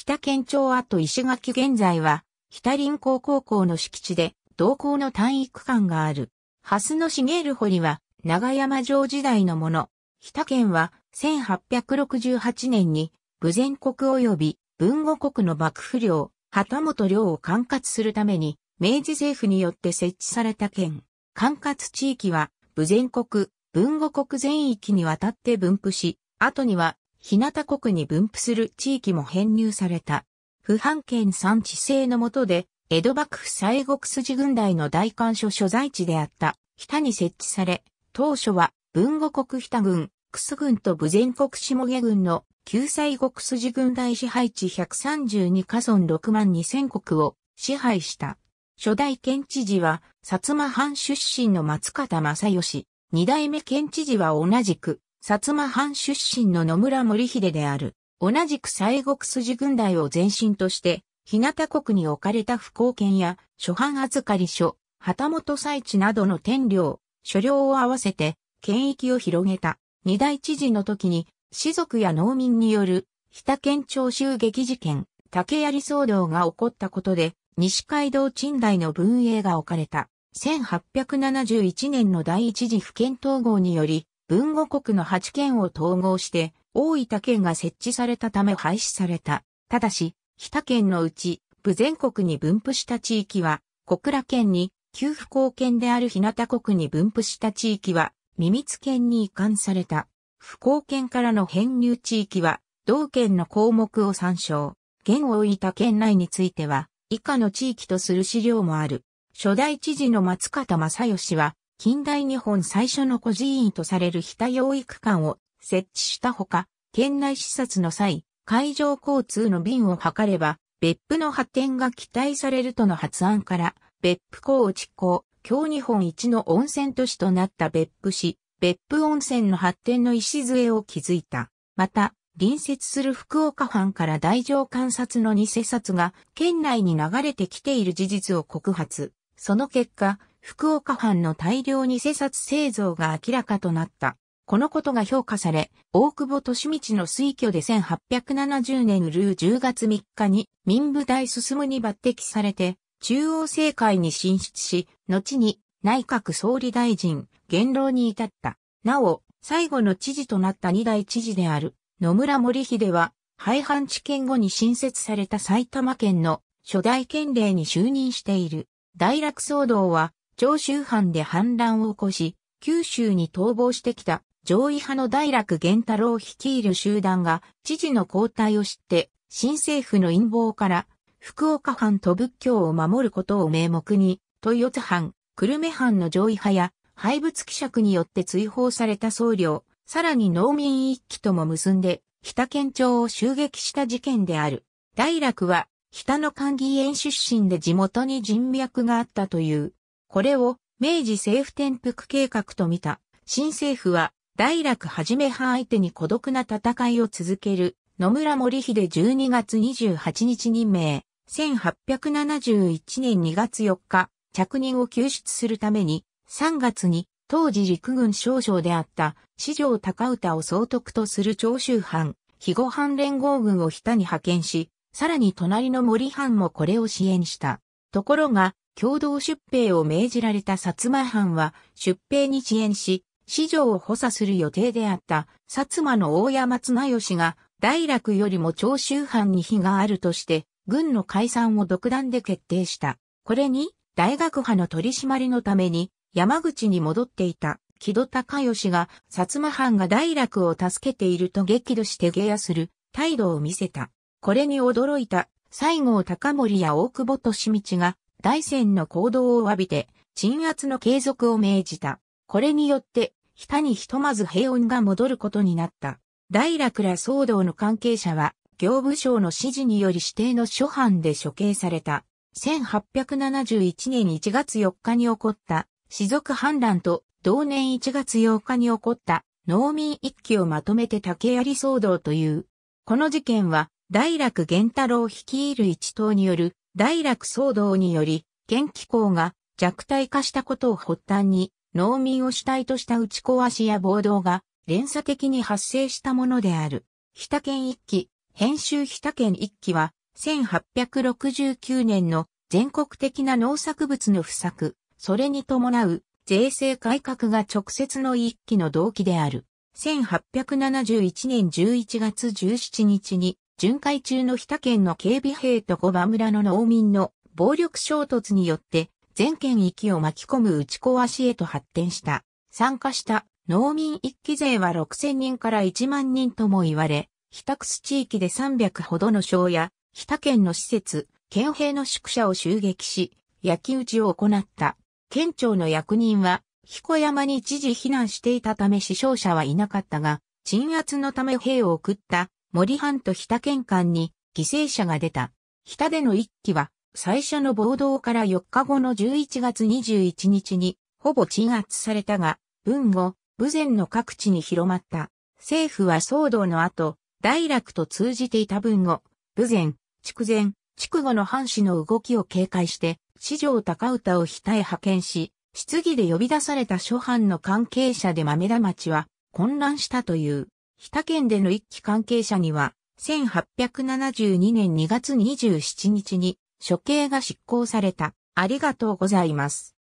北県庁跡石垣現在は、北林高校校の敷地で、同校の単位区間がある。蓮の茂る堀は、長山城時代のもの。北県は、1868年に、武前国及び、文後国の幕府領、旗本領を管轄するために、明治政府によって設置された県。管轄地域は、武前国、文後国全域にわたって分布し、後には日向国に分布する地域も編入された。不判権産地制の下で、江戸幕府西国筋軍隊の大官所所在地であった、日田に設置され、当初は、文後国日田軍、楠軍と武前国下下軍の、旧西国筋軍隊支配地132カ村6万2000国を支配した。初代県知事は、薩摩藩出身の松方正義。二代目県知事は同じく、薩摩藩出身の野村森秀である。同じく西国筋軍隊を前身として、日向国に置かれた不幸権や、諸藩預かり所、旗本祭地などの天領、所領を合わせて、権益を広げた。二大知事の時に、士族や農民による、日田県庁襲撃事件、竹槍騒動が起こったことで、西街道賃代の分営が置かれた。1871年の第一次府県統合により、文語国の8県を統合して、大分県が設置されたため廃止された。ただし、北県のうち、部全国に分布した地域は、小倉県に、旧不貢県である日向国に分布した地域は、耳津県に移管された。不貢県からの編入地域は、同県の項目を参照。現大分県内については、以下の地域とする資料もある。初代知事の松方正義は、近代日本最初の孤児院とされる日田養育館を設置したほか、県内視察の際、海上交通の便を図れば、別府の発展が期待されるとの発案から、別府港を実行、京日本一の温泉都市となった別府市、別府温泉の発展の礎を築いた。また、隣接する福岡藩から大乗観察の偽札が県内に流れてきている事実を告発。その結果、福岡藩の大量に施札製造が明らかとなった。このことが評価され、大久保利道の推挙で1870年ルー10月3日に民部大進むに抜擢されて、中央政界に進出し、後に内閣総理大臣、元老に至った。なお、最後の知事となった二代知事である野村森秀は、廃藩置県後に新設された埼玉県の初代県令に就任している。大落騒動は長州藩で反乱を起こし、九州に逃亡してきた上位派の大楽源太郎率いる集団が知事の交代を知って、新政府の陰謀から福岡藩と仏教を守ることを名目に、豊津藩、久留米藩の上位派や廃仏希釈によって追放された僧侶、さらに農民一揆とも結んで、北県庁を襲撃した事件である。大楽は、北の管議園出身で地元に人脈があったという。これを明治政府転覆計画と見た。新政府は、大楽はじめ派相手に孤独な戦いを続ける。野村森秀12月28日任命、1871年2月4日、着任を救出するために、3月に、当時陸軍少将であった、四条高歌を総督とする長州藩、肥後藩連合軍を北に派遣し、さらに隣の森藩もこれを支援した。ところが、共同出兵を命じられた薩摩藩は出兵に遅延し、市場を補佐する予定であった薩摩の大山綱吉が大楽よりも長州藩に非があるとして、軍の解散を独断で決定した。これに、大学派の取り締まりのために、山口に戻っていた木戸高義が薩摩藩が大楽を助けていると激怒して下野する態度を見せた。これに驚いた西郷隆盛や大久保利道が大戦の行動を詫びて、鎮圧の継続を命じた。これによって、北にひとまず平穏が戻ることになった。大楽ら騒動の関係者は、行部省の指示により指定の諸藩で処刑された。1871年1月4日に起こった、士族反乱と、同年1月8日に起こった、農民一揆をまとめて竹槍騒動という。この事件は、大楽源太郎率いる一党による大落騒動により、県機構が弱体化したことを発端に、農民を主体とした打ち壊しや暴動が連鎖的に発生したものである。日田県一期、編集日田県一期は、1869年の全国的な農作物の不作、それに伴う税制改革が直接の一期の動機である。1871年11月17日に巡回中の日田県の警備兵と小場村の農民の暴力衝突によって全県域を巻き込む打ち壊しへと発展した。参加した農民一期勢は6000人から1万人とも言われ、比託地域で300ほどの省や、日田県の施設、県兵の宿舎を襲撃し、焼き討ちを行った。県庁の役人は、彦山に一時避難していたため死傷者はいなかったが、鎮圧のため兵を送った森藩と日田県間に犠牲者が出た。日田での一揆は、最初の暴動から4日後の11月21日に、ほぼ鎮圧されたが、文後、武前の各地に広まった。政府は騒動の後、大楽と通じていた文後、武前、筑前、筑後の藩士の動きを警戒して、四条高歌を日田へ派遣し、質疑で呼び出された諸藩の関係者で豆田町は混乱したという。日田県での一期関係者には、1872年2月27日に処刑が執行された。ありがとうございます。